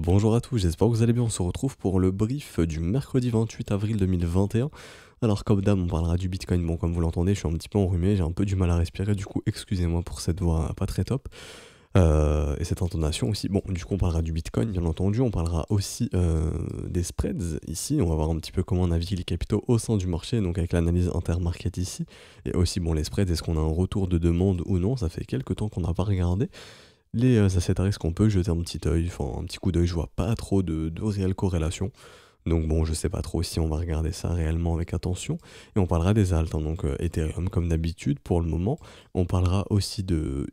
Bonjour à tous, j'espère que vous allez bien. On se retrouve pour le brief du mercredi 28 avril 2021. Alors comme d'hab, on parlera du Bitcoin. Bon, comme vous l'entendez, je suis un petit peu enrhumé, j'ai un peu du mal à respirer, du coup, excusez-moi pour cette voix pas très top. Euh, et cette intonation aussi. Bon, du coup, on parlera du Bitcoin, bien entendu. On parlera aussi euh, des spreads ici. On va voir un petit peu comment naviguer les capitaux au sein du marché, donc avec l'analyse intermarket ici. Et aussi, bon, les spreads, est-ce qu'on a un retour de demande ou non Ça fait quelques temps qu'on n'a pas regardé les euh, assets à risque, on peut jeter un petit œil, enfin un petit coup d'œil, je vois pas trop de, réelles corrélations. Donc bon, je sais pas trop si on va regarder ça réellement avec attention. Et on parlera des alt, hein, donc euh, Ethereum comme d'habitude pour le moment. On parlera aussi de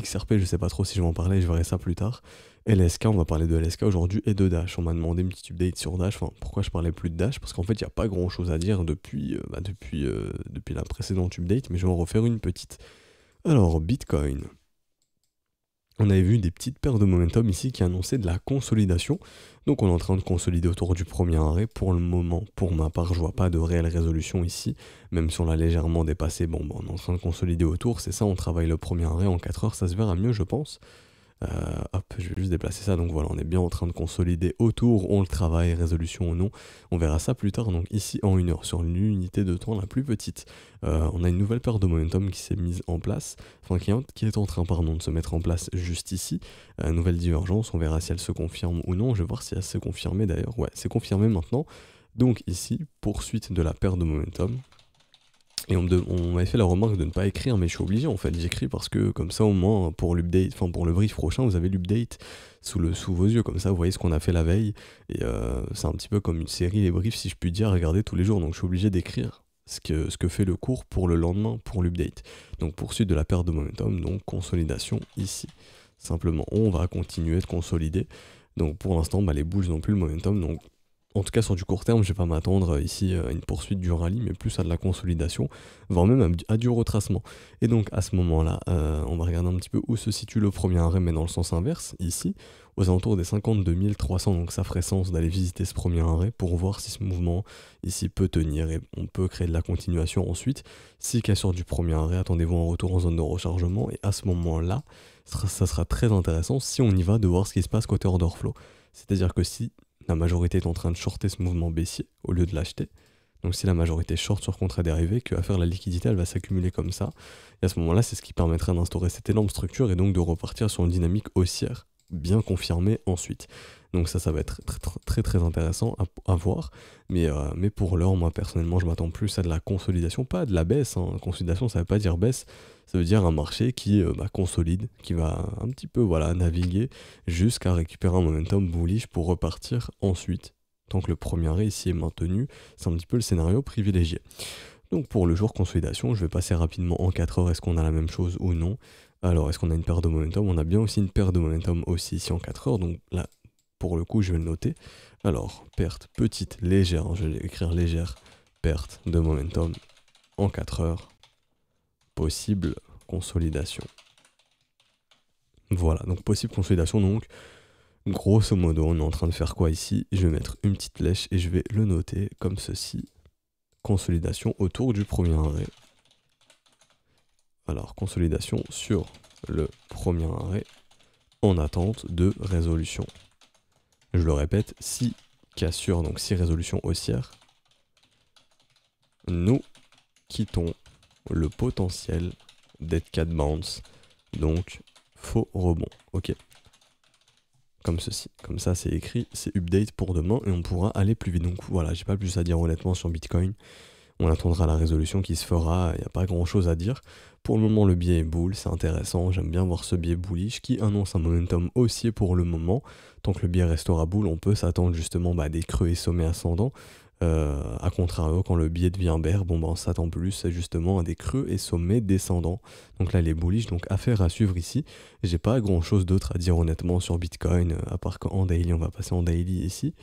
XRP, je sais pas trop si je vais en parler, je verrai ça plus tard. LSK, on va parler de LSK aujourd'hui et de Dash. On m'a demandé une petite update sur Dash, enfin pourquoi je parlais plus de Dash, parce qu'en fait il n'y a pas grand chose à dire depuis, euh, bah, depuis, depuis la précédente update, mais je vais en refaire une petite. Alors, Bitcoin on avait vu des petites paires de momentum ici qui annonçaient de la consolidation. Donc on est en train de consolider autour du premier arrêt. Pour le moment, pour ma part, je vois pas de réelle résolution ici. Même si on l'a légèrement dépassé, bon, bon, on est en train de consolider autour. C'est ça, on travaille le premier arrêt en 4 heures. Ça se verra mieux, je pense. Euh, hop, je vais juste déplacer ça. Donc voilà, on est bien en train de consolider autour, on le travaille, résolution ou non. On verra ça plus tard, donc ici en une heure, sur l'unité de temps la plus petite. Euh, on a une nouvelle paire de momentum qui s'est mise en place, enfin qui, est en train pardon, de se mettre en place juste ici. Euh, nouvelle divergence, on verra si elle se confirme ou non. Je vais voir si elle s'est confirmée d'ailleurs. Ouais, c'est confirmé maintenant. Donc ici, poursuite de la paire de momentum, et on, m'avait fait la remarque de ne pas écrire, mais je suis obligé en fait, j'écris parce que comme ça au moins pour l'update, enfin pour le brief prochain, vous avez l'update sous, le, sous vos yeux, comme ça vous voyez ce qu'on a fait la veille. Et euh, c'est un petit peu comme une série, les briefs si je puis dire, à regarder tous les jours, donc je suis obligé d'écrire ce que, ce que fait le cours pour le lendemain, pour l'update. Donc poursuite de la perte de momentum, donc consolidation ici. Simplement, on va continuer de consolider. Donc pour l'instant, bah, les bouges n'ont plus le momentum, donc en tout cas sur du court terme, je ne vais pas m'attendre euh, ici euh, à une poursuite du rallye, mais plus à de la consolidation, voire même à du retracement. Et donc à ce moment-là, euh, on va regarder un petit peu où se situe le premier arrêt, mais dans le sens inverse, ici, aux alentours des 52 300, donc ça ferait sens d'aller visiter ce premier arrêt pour voir si ce mouvement ici peut tenir et on peut créer de la continuation ensuite. Si sur du premier arrêt, attendez-vous un retour en zone de rechargement, et à ce moment-là, ça sera très intéressant si on y va de voir ce qui se passe côté order flow. C'est-à-dire que si la majorité est en train de shorter ce mouvement baissier au lieu de l'acheter. Donc si la majorité short sur contrat dérivé, que faire la liquidité, elle va s'accumuler comme ça. Et à ce moment-là, c'est ce qui permettrait d'instaurer cette énorme structure et donc de repartir sur une dynamique haussière bien confirmé ensuite. Donc ça, ça va être très très, intéressant à, voir. Mais, euh, mais pour l'heure, moi personnellement, je m'attends plus à de la consolidation, pas de la baisse. Hein. Consolidation, ça ne veut pas dire baisse, ça veut dire un marché qui euh, bah, consolide, qui va un petit peu voilà, naviguer jusqu'à récupérer un momentum bullish pour repartir ensuite. Tant que le premier récit est maintenu, c'est un petit peu le scénario privilégié. Donc pour le jour consolidation, je vais passer rapidement en 4 heures, est-ce qu'on a la même chose ou non alors, est-ce qu'on a une perte de momentum On a bien aussi une perte de momentum aussi ici en 4 heures, donc là, pour le coup, je vais le noter. Alors, perte petite, légère, hein, je vais écrire légère, perte de momentum en 4 heures, possible consolidation. Voilà, donc possible consolidation, donc grosso modo, on est en train de faire quoi ici Je vais mettre une petite lèche et je vais le noter comme ceci. Consolidation autour du premier arrêt. Alors, consolidation sur le premier arrêt en attente de résolution. Je le répète, si cassure, donc si résolution haussière, nous quittons le potentiel dead cat bounce, donc faux rebond. Ok. Comme ceci. Comme ça, c'est écrit, c'est update pour demain et on pourra aller plus vite. Donc voilà, j'ai pas plus à dire honnêtement sur Bitcoin. On attendra la résolution qui se fera, il n'y a pas grand chose à dire. Pour le moment, le biais est boule, c'est intéressant, j'aime bien voir ce biais bullish qui annonce un momentum haussier pour le moment. Tant que le biais restera boule, on peut s'attendre justement bah, à des creux et sommets ascendants. a euh, contrario, quand le biais devient bear, bon ben, on s'attend plus justement à des creux et sommets descendants. Donc là, les bullish, donc affaire à suivre ici. J'ai pas grand chose d'autre à dire honnêtement sur Bitcoin, euh, à part qu'en daily, on va passer en daily ici.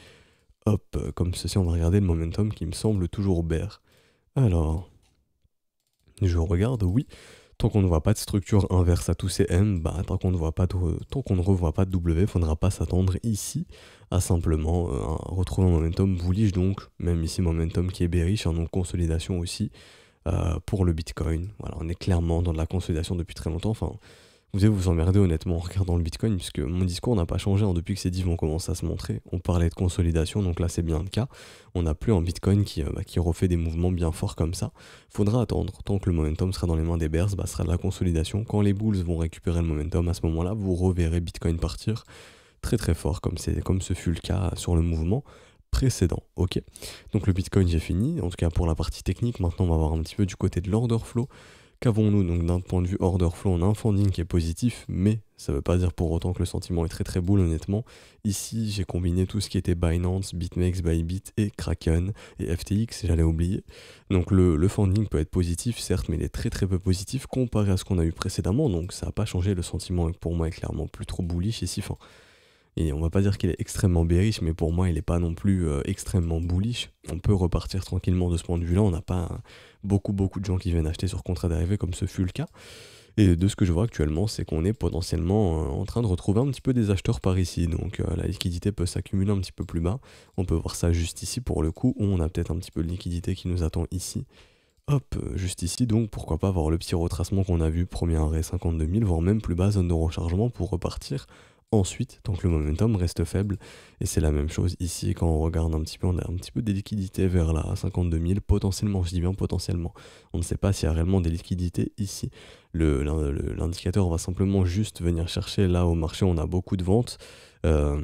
Hop, comme ceci, on va regarder le momentum qui me semble toujours bear. Alors, je regarde, oui. Tant qu'on ne voit pas de structure inverse à tous ces m, bah, tant qu'on ne voit pas de, tant qu'on ne revoit pas de w, faudra pas s'attendre ici à simplement euh, retrouver un momentum bullish donc, même ici momentum qui est bearish, en hein, consolidation aussi euh, pour le Bitcoin. Voilà, on est clairement dans de la consolidation depuis très longtemps. Enfin, vous allez vous emmerder honnêtement en regardant le Bitcoin, puisque mon discours n'a pas changé hein. depuis que ces divs ont commencé à se montrer. On parlait de consolidation, donc là c'est bien le cas. On n'a plus un Bitcoin qui, euh, bah, refait des mouvements bien forts comme ça. Faudra attendre, tant que le momentum sera dans les mains des bears, bah, sera de la consolidation. Quand les bulls vont récupérer le momentum, à ce moment-là, vous reverrez Bitcoin partir très très fort, comme, comme ce fut le cas sur le mouvement précédent. Ok. Donc le Bitcoin, j'ai fini. En tout cas pour la partie technique. Maintenant, on va voir un petit peu du côté de l'order flow. Qu'avons-nous donc d'un point de vue order flow On a un funding qui est positif, mais ça ne veut pas dire pour autant que le sentiment est très très boule honnêtement. Ici, j'ai combiné tout ce qui était Binance, BitMEX, Bybit et Kraken et FTX, j'allais oublier. Donc le, funding peut être positif, certes, mais il est très très peu positif comparé à ce qu'on a eu précédemment. Donc ça n'a pas changé, le sentiment pour moi est clairement plus trop bullish ici. et on va pas dire qu'il est extrêmement bearish, mais pour moi, il n'est pas non plus euh, extrêmement bullish. On peut repartir tranquillement de ce point de vue-là. On n'a pas beaucoup, beaucoup de gens qui viennent acheter sur contrat d'arrivée, comme ce fut le cas. Et de ce que je vois actuellement, c'est qu'on est potentiellement euh, en train de retrouver un petit peu des acheteurs par ici. Donc euh, la liquidité peut s'accumuler un petit peu plus bas. On peut voir ça juste ici pour le coup, où on a peut-être un petit peu de liquidité qui nous attend ici. Hop, juste ici, donc pourquoi pas voir le petit retracement qu'on a vu, premier arrêt 52 000, voire même plus bas, zone de rechargement pour repartir ensuite tant que le momentum reste faible. Et c'est la même chose ici quand on regarde un petit peu, on a un petit peu des liquidités vers là, 52 000 potentiellement, je dis bien potentiellement. On ne sait pas s'il y a réellement des liquidités ici. L'indicateur va simplement juste venir chercher là au marché, on a beaucoup de ventes. Euh,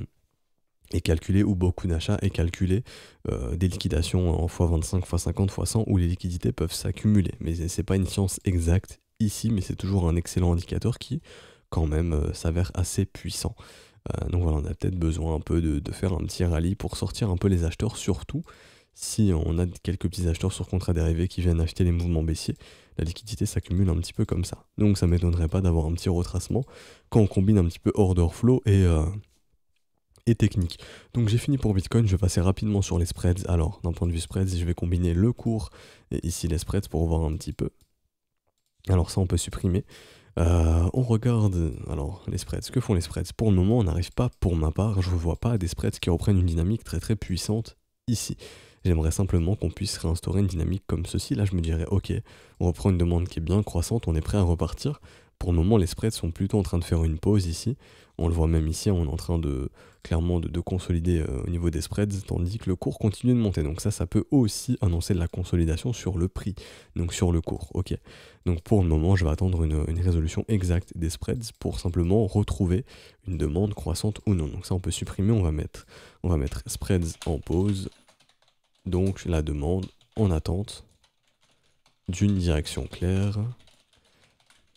et calculer ou beaucoup d'achats et calculer euh, des liquidations en x25, x50, x100 où les liquidités peuvent s'accumuler. Mais ce n'est pas une science exacte ici, mais c'est toujours un excellent indicateur qui quand même euh, s'avère assez puissant. Euh, donc voilà, on a peut-être besoin un peu de, faire un petit rallye pour sortir un peu les acheteurs, surtout si on a quelques petits acheteurs sur contrat dérivé qui viennent acheter les mouvements baissiers, la liquidité s'accumule un petit peu comme ça. Donc ça m'étonnerait pas d'avoir un petit retracement quand on combine un petit peu order flow et, euh, et technique. Donc j'ai fini pour Bitcoin, je vais passer rapidement sur les spreads. Alors d'un point de vue spreads, je vais combiner le cours et ici les spreads pour voir un petit peu. Alors ça on peut supprimer. Euh, on regarde, alors, les spreads. Que font les spreads Pour le moment, on n'arrive pas, pour ma part, je ne vois pas des spreads qui reprennent une dynamique très très puissante ici. J'aimerais simplement qu'on puisse réinstaurer une dynamique comme ceci. Là, je me dirais, ok, on reprend une demande qui est bien croissante, on est prêt à repartir. Pour le moment, les spreads sont plutôt en train de faire une pause ici. On le voit même ici, on est en train de clairement de, consolider euh, au niveau des spreads, tandis que le cours continue de monter. Donc ça, ça peut aussi annoncer de la consolidation sur le prix, donc sur le cours. Ok. Donc pour le moment, je vais attendre une, résolution exacte des spreads pour simplement retrouver une demande croissante ou non. Donc ça, on peut supprimer. On va mettre, on va mettre spreads en pause. Donc la demande en attente d'une direction claire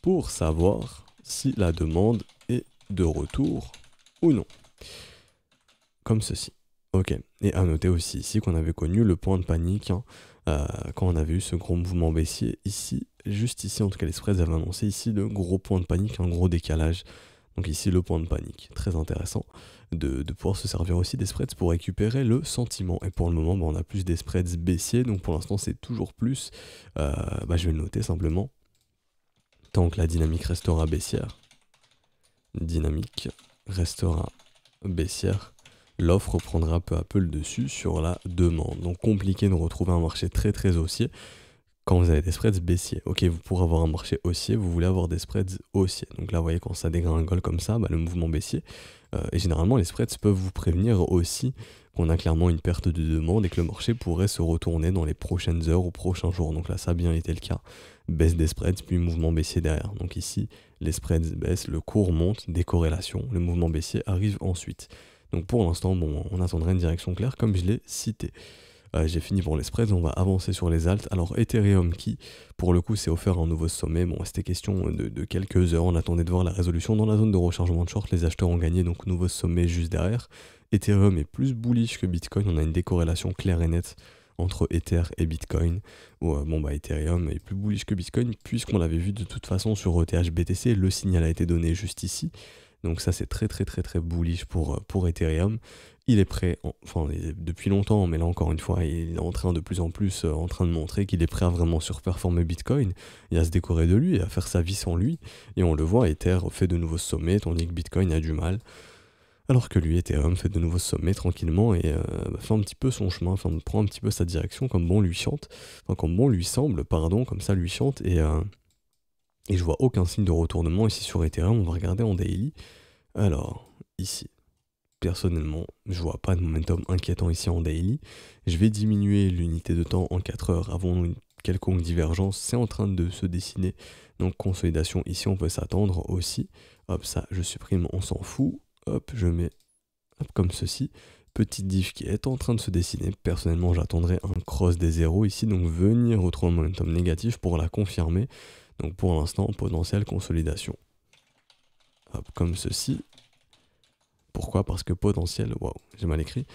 pour savoir si la demande est de retour ou non. Comme ceci. Ok. Et à noter aussi ici qu'on avait connu le point de panique hein, euh, quand on avait eu ce gros mouvement baissier ici, juste ici, en tout cas les spreads avaient annoncé ici le gros point de panique, un gros décalage. Donc ici le point de panique, très intéressant de, pouvoir se servir aussi des spreads pour récupérer le sentiment. Et pour le moment, bah, on a plus des spreads baissiers, donc pour l'instant c'est toujours plus. Euh, bah, je vais le noter simplement tant que la dynamique restera baissière. Dynamique restera baissière. L'offre prendra peu à peu le dessus sur la demande. Donc compliqué de retrouver un marché très très haussier quand vous avez des spreads baissiers. Ok, vous pourrez avoir un marché haussier, vous voulez avoir des spreads haussiers. Donc là, vous voyez, quand ça dégringole comme ça, bah, le mouvement baissier. Euh, et généralement, les spreads peuvent vous prévenir aussi qu'on a clairement une perte de demande et que le marché pourrait se retourner dans les prochaines heures ou prochains jours. Donc là, ça a bien été le cas baisse des spreads, puis mouvement baissier derrière. Donc ici, les spreads baissent, le cours monte, décorrélation, le mouvement baissier arrive ensuite. Donc pour l'instant, bon, on attendrait une direction claire comme je l'ai cité. Euh, j'ai fini pour les spreads, on va avancer sur les altes. Alors Ethereum qui, pour le coup, s'est offert un nouveau sommet. Bon, c'était question de, de, quelques heures, on attendait de voir la résolution. Dans la zone de rechargement de short, les acheteurs ont gagné, donc nouveau sommet juste derrière. Ethereum est plus bullish que Bitcoin, on a une décorrélation claire et nette entre Ether et Bitcoin. Euh, bon, bah, Ethereum est plus bullish que Bitcoin, puisqu'on l'avait vu de toute façon sur ETH BTC. Le signal a été donné juste ici. Donc, ça, c'est très, très, très, très bullish pour, euh, pour Ethereum. Il est prêt, enfin, depuis longtemps, mais là, encore une fois, il est en train de plus en plus euh, en train de montrer qu'il est prêt à vraiment surperformer Bitcoin et à se décorer de lui et à faire sa vie sans lui. Et on le voit, Ether fait de nouveaux sommets, tandis que Bitcoin a du mal alors que lui Ethereum fait de nouveaux sommets tranquillement et euh, bah, fait un petit peu son chemin, enfin, prend un petit peu sa direction comme bon lui chante, enfin comme bon lui semble, pardon, comme ça lui chante, et, euh, et je vois aucun signe de retournement ici sur Ethereum, on va regarder en daily. Alors, ici, personnellement, je vois pas de momentum inquiétant ici en daily, je vais diminuer l'unité de temps en 4 heures avant une quelconque divergence, c'est en train de se dessiner, donc consolidation ici on peut s'attendre aussi, hop ça je supprime, on s'en fout, hop, je mets comme ceci. Petite diff qui est en train de se dessiner. Personnellement, j'attendrai un cross des zéros ici, donc venir au un momentum négatif pour la confirmer. Donc pour l'instant, potentiel consolidation. Hop, comme ceci. Pourquoi Parce que potentiel, waouh, j'ai mal écrit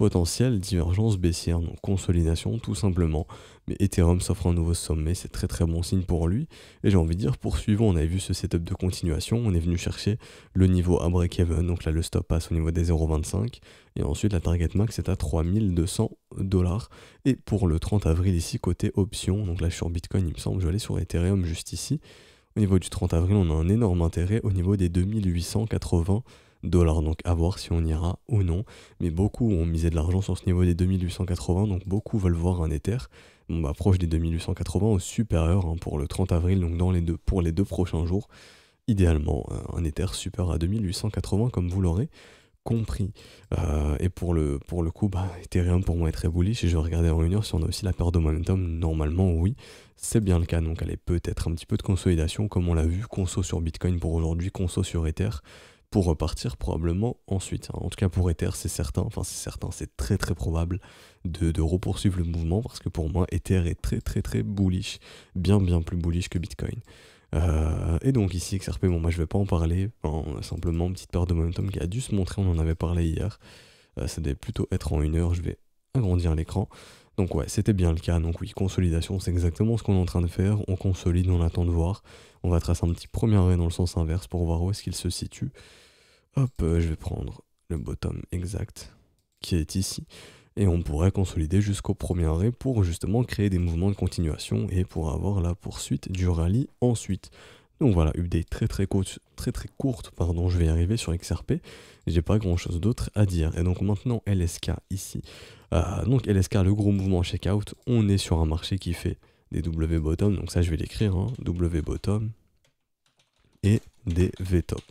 potentiel, divergence baissière, donc consolidation tout simplement. Mais Ethereum s'offre un nouveau sommet, c'est très très bon signe pour lui. Et j'ai envie de dire, poursuivons, on avait vu ce setup de continuation, on est venu chercher le niveau à break-even, donc là le stop passe au niveau des 0,25, et ensuite la target max est à 3200 dollars. Et pour le 30 avril ici, côté option, donc là je suis sur Bitcoin il me semble, je vais aller sur Ethereum juste ici. Au niveau du 30 avril, on a un énorme intérêt au niveau des 2880 dollars. Donc à voir si on ira ou non. Mais beaucoup ont misé de l'argent sur ce niveau des 2880, donc beaucoup veulent voir un Ether. On bah, des 2880 au supérieur hein, pour le 30 avril, donc dans les pour les deux prochains jours. Idéalement, un Ether supérieur à 2880 comme vous l'aurez compris. Euh, et pour le, pour le coup, bah, Ethereum pour moi est très bullish et je vais regarder en une heure si on a aussi la perte de momentum. Normalement, oui, c'est bien le cas. Donc, elle est peut-être un petit peu de consolidation, comme on l'a vu, conso sur Bitcoin pour aujourd'hui, conso sur Ether pour repartir probablement ensuite. Hein. En tout cas pour Ether, c'est certain, enfin c'est certain, c'est très très probable de, de repoursuivre le mouvement parce que pour moi Ether est très très très bullish, bien bien plus bullish que Bitcoin. Euh, et donc ici XRP, bon moi je vais pas en parler, simplement petite part de momentum qui a dû se montrer, on en avait parlé hier, euh, ça devait plutôt être en une heure, je vais agrandir l'écran. Donc ouais, c'était bien le cas. Donc oui, consolidation, c'est exactement ce qu'on est en train de faire. On consolide, on attend de voir. On va tracer un petit premier arrêt dans le sens inverse pour voir où est-ce qu'il se situe. Hop, euh, je vais prendre le bottom exact qui est ici. Et on pourrait consolider jusqu'au premier arrêt pour justement créer des mouvements de continuation et pour avoir la poursuite du rallye ensuite. Donc voilà, update très très courte, très très courte, pardon, je vais y arriver sur XRP, j'ai pas grand chose d'autre à dire. Et donc maintenant LSK ici. Euh, donc LSK, le gros mouvement checkout, on est sur un marché qui fait des W bottom, donc ça je vais l'écrire, hein. W bottom et des V top,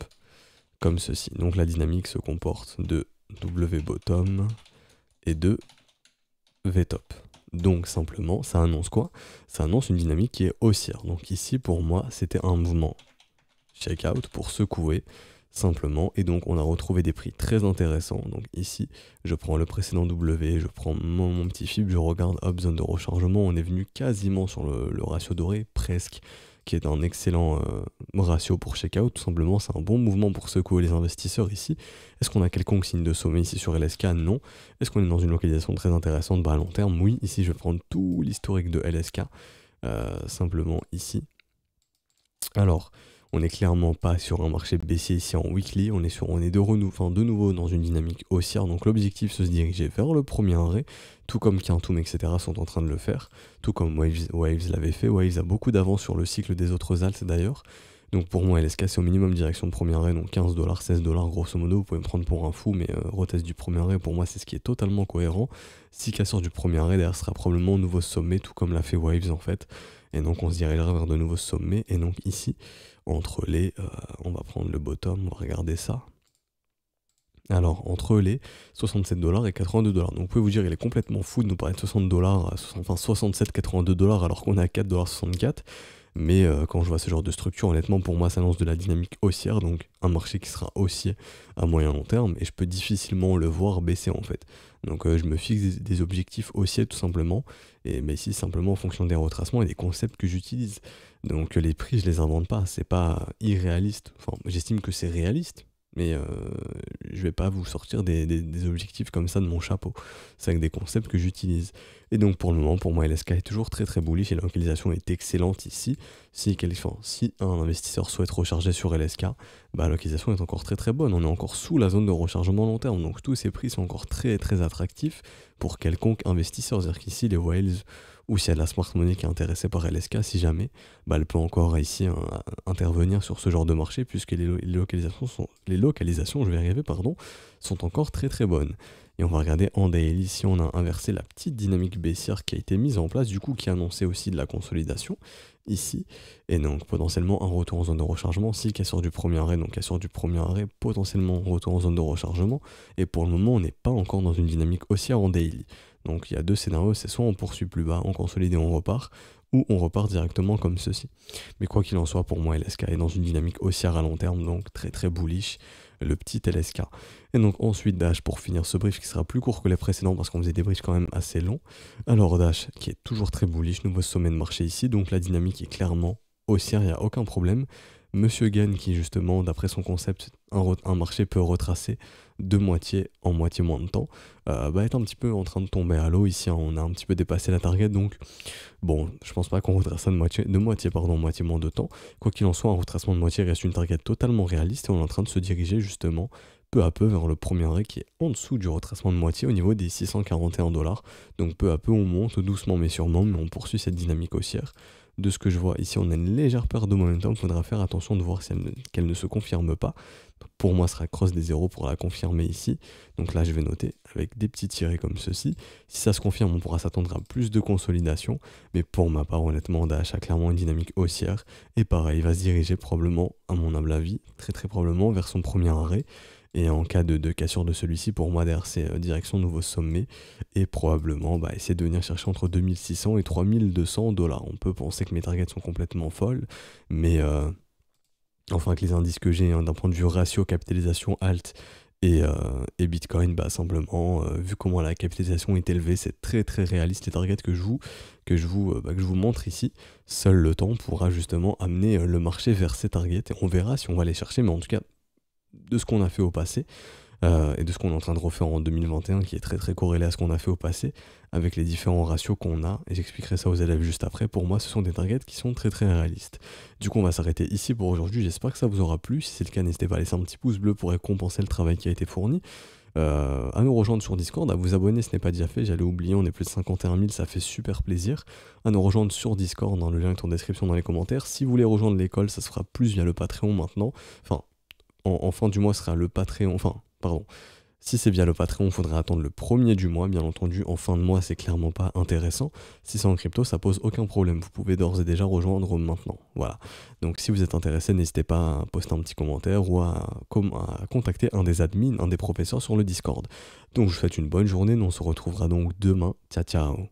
comme ceci. Donc la dynamique se comporte de W bottom et de V top. Donc simplement, ça annonce quoi Ça annonce une dynamique qui est haussière. Donc ici, pour moi, c'était un mouvement check out pour secouer simplement. Et donc, on a retrouvé des prix très intéressants. Donc ici, je prends le précédent W, je prends mon, petit fib, je regarde hop, zone de rechargement. On est venu quasiment sur le ratio doré, presque est un excellent euh, ratio pour checkout, tout simplement, c'est un bon mouvement pour secouer les investisseurs ici. Est-ce qu'on a quelconque signe de sommet ici sur LSK Non. Est-ce qu'on est dans une localisation très intéressante bah, à long terme Oui, ici je vais prendre tout l'historique de LSK, euh, simplement ici. Alors, on n'est clairement pas sur un marché baissier ici en weekly, on est, sur, on est de, de nouveau dans une dynamique haussière, donc l'objectif se diriger vers le premier arrêt, tout comme Quintum, etc. sont en train de le faire, tout comme Waves, l'avait fait. Waves a beaucoup d'avance sur le cycle des autres altes d'ailleurs. Donc pour moi, est cassée au minimum direction de premier arrêt, donc 15 dollars, 16 dollars grosso modo, vous pouvez me prendre pour un fou, mais euh, retest du premier arrêt pour moi c'est ce qui est totalement cohérent. Si cassure du premier arrêt, derrière sera probablement un nouveau sommet, tout comme l'a fait Waves en fait. Et donc on se dirigerait vers de nouveaux sommets, et donc ici entre les. Euh, on va prendre le bottom, on va regarder ça. Alors, entre les 67 dollars et 82 dollars. Donc, vous pouvez vous dire, il est complètement fou de nous parler de 60 dollars, enfin 67, 82 dollars, alors qu'on est à 4,64$. Mais euh, quand je vois ce genre de structure, honnêtement, pour moi, ça lance de la dynamique haussière, donc un marché qui sera haussier à moyen long terme, et je peux difficilement le voir baisser en fait. Donc, euh, je me fixe des, objectifs haussiers tout simplement, et mais ici, simplement en fonction des retracements et des concepts que j'utilise. Donc, les prix, je les invente pas, c'est pas irréaliste. Enfin, j'estime que c'est réaliste, mais euh, je vais pas vous sortir des, objectifs comme ça de mon chapeau. C'est avec des concepts que j'utilise. Et donc pour le moment, pour moi, LSK est toujours très très bullish et la est excellente ici. Si, si un investisseur souhaite recharger sur LSK, bah, la localisation est encore très très bonne. On est encore sous la zone de rechargement long terme. Donc tous ces prix sont encore très très attractifs pour quelconque investisseur. C'est-à-dire qu'ici, les whales ou si elle a la Smart Money qui est intéressée par LSK, si jamais, bah, elle peut encore ici euh, intervenir sur ce genre de marché puisque les, localisations, sont, les localisations, je vais arriver, pardon, sont encore très très bonnes. Et on va regarder en daily si on a inversé la petite dynamique baissière qui a été mise en place, du coup qui annonçait aussi de la consolidation ici. Et donc potentiellement un retour en zone de rechargement si qu'elle sort du premier arrêt, donc elle sort du premier arrêt, potentiellement un retour en zone de rechargement. Et pour le moment, on n'est pas encore dans une dynamique haussière en daily. Donc il y a deux scénarios, c'est soit on poursuit plus bas, on consolide et on repart, ou on repart directement comme ceci. Mais quoi qu'il en soit, pour moi, LSK est dans une dynamique haussière à long terme, donc très très bullish, le petit LSK. Et donc ensuite Dash pour finir ce brief qui sera plus court que les précédents parce qu'on faisait des briefs quand même assez longs. Alors Dash qui est toujours très bullish, nouveau sommet de marché ici, donc la dynamique est clairement haussière, il n'y a aucun problème. Monsieur Gann qui justement, d'après son concept, un, marché peut retracer de moitié en moitié moins de temps, euh, bah, est un petit peu en train de tomber à l'eau ici. Hein. on a un petit peu dépassé la target, donc bon, je pense pas qu'on retrace ça de moitié, de moitié, pardon, moitié moins de temps. Quoi qu'il en soit, un retracement de moitié reste une target totalement réaliste et on est en train de se diriger justement peu à peu vers le premier arrêt qui est en dessous du retracement de moitié au niveau des 641 dollars. Donc peu à peu on monte doucement mais sûrement, mais on poursuit cette dynamique haussière de ce que je vois. Ici, on a une légère peur de momentum. Il faudra faire attention de voir qu'elle ne se confirme pas. Pour moi, ce sera cross des zéros pour la confirmer ici. Donc là, je vais noter avec des petits tirés comme ceci. Si ça se confirme, on pourra s'attendre à plus de consolidation. Mais pour ma part, honnêtement, Dash a clairement une dynamique haussière. Et pareil, il va se diriger probablement, à mon humble avis, très très probablement vers son premier arrêt. Et en cas de, cassure de celui-ci, pour moi, derrière, c'est euh, direction nouveau sommet. Et probablement, bah, essayer de venir chercher entre 2600 et 3200 dollars. On peut penser que mes targets sont complètement folles, mais euh, enfin, avec les indices que j'ai, hein, d'un point de vue ratio capitalisation alt et, euh, Bitcoin, bah, simplement, vu comment la capitalisation est élevée, c'est très très réaliste les targets que je vous, que je vous, bah, que je vous montre ici. Seul le temps pourra justement amener le marché vers ces targets et on verra si on va les chercher, mais en tout cas, de ce qu'on a fait au passé. Euh, et de ce qu'on est en train de refaire en 2021, qui est très très corrélé à ce qu'on a fait au passé, avec les différents ratios qu'on a, et j'expliquerai ça aux élèves juste après. Pour moi, ce sont des targets qui sont très très réalistes. Du coup, on va s'arrêter ici pour aujourd'hui, j'espère que ça vous aura plu. Si c'est le cas, n'hésitez pas à laisser un petit pouce bleu pour récompenser le travail qui a été fourni. Euh, à nous rejoindre sur Discord, à vous abonner, ce n'est pas déjà fait, j'allais oublier, on est plus de 51 000, ça fait super plaisir. À nous rejoindre sur Discord, dans hein, le lien est en description dans les commentaires. Si vous voulez rejoindre l'école, ça se fera plus via le Patreon maintenant. Enfin, en, fin du mois sera le Patreon. Enfin, pardon. Si c'est bien le Patreon, il faudra attendre le premier du mois, bien entendu. En fin de mois, c'est clairement pas intéressant. Si c'est en crypto, ça pose aucun problème. Vous pouvez d'ores et déjà rejoindre maintenant. Voilà. Donc si vous êtes intéressé, n'hésitez pas à poster un petit commentaire ou à, contacter un des admins, un des professeurs sur le Discord. Donc je vous souhaite une bonne journée. Nous, on se retrouvera donc demain. Ciao, ciao.